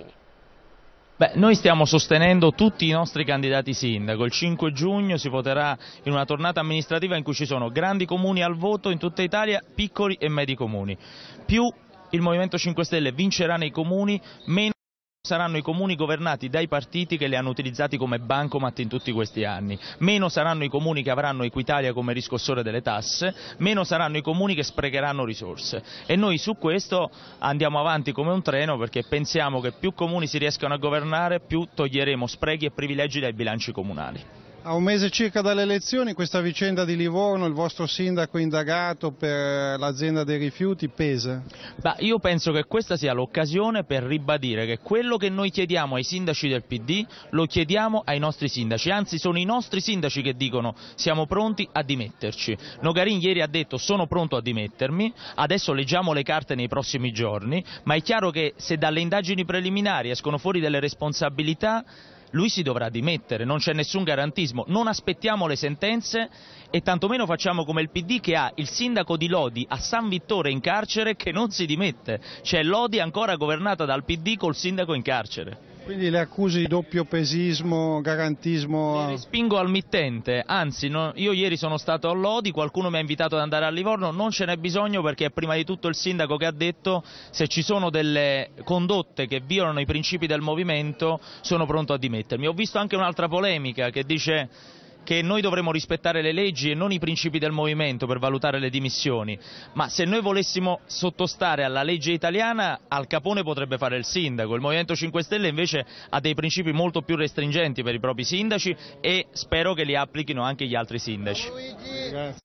Mazzini. Beh, noi stiamo sostenendo tutti i nostri candidati sindaco, il 5 giugno si voterà in una tornata amministrativa in cui ci sono grandi comuni al voto in tutta Italia, piccoli e medi comuni, più il Movimento 5 Stelle vincerà nei comuni, meno saranno i comuni governati dai partiti che li hanno utilizzati come bancomat in tutti questi anni, meno saranno i comuni che avranno Equitalia come riscossore delle tasse, meno saranno i comuni che sprecheranno risorse e noi su questo andiamo avanti come un treno perché pensiamo che più comuni si riescano a governare più toglieremo sprechi e privilegi dai bilanci comunali. A un mese circa dalle elezioni questa vicenda di Livorno, il vostro sindaco indagato per l'azienda dei rifiuti, pesa? Beh, io penso che questa sia l'occasione per ribadire che quello che noi chiediamo ai sindaci del PD lo chiediamo ai nostri sindaci, anzi sono i nostri sindaci che dicono siamo pronti a dimetterci. Nogarin ieri ha detto sono pronto a dimettermi, adesso leggiamo le carte nei prossimi giorni, ma è chiaro che se dalle indagini preliminari escono fuori delle responsabilità lui si dovrà dimettere, non c'è nessun garantismo, non aspettiamo le sentenze e tantomeno facciamo come il PD che ha il sindaco di Lodi a San Vittore in carcere che non si dimette, c'è Lodi ancora governata dal PD col sindaco in carcere. Quindi le accuse di doppio pesismo, garantismo... Mi spingo al mittente, anzi no, io ieri sono stato a Lodi, qualcuno mi ha invitato ad andare a Livorno, non ce n'è bisogno perché è prima di tutto il sindaco che ha detto se ci sono delle condotte che violano i principi del movimento sono pronto a dimettermi. Ho visto anche un'altra polemica che dice che noi dovremmo rispettare le leggi e non i principi del movimento per valutare le dimissioni, ma se noi volessimo sottostare alla legge italiana Al Capone potrebbe fare il sindaco, il Movimento 5 Stelle invece ha dei principi molto più restringenti per i propri sindaci e spero che li applichino anche gli altri sindaci.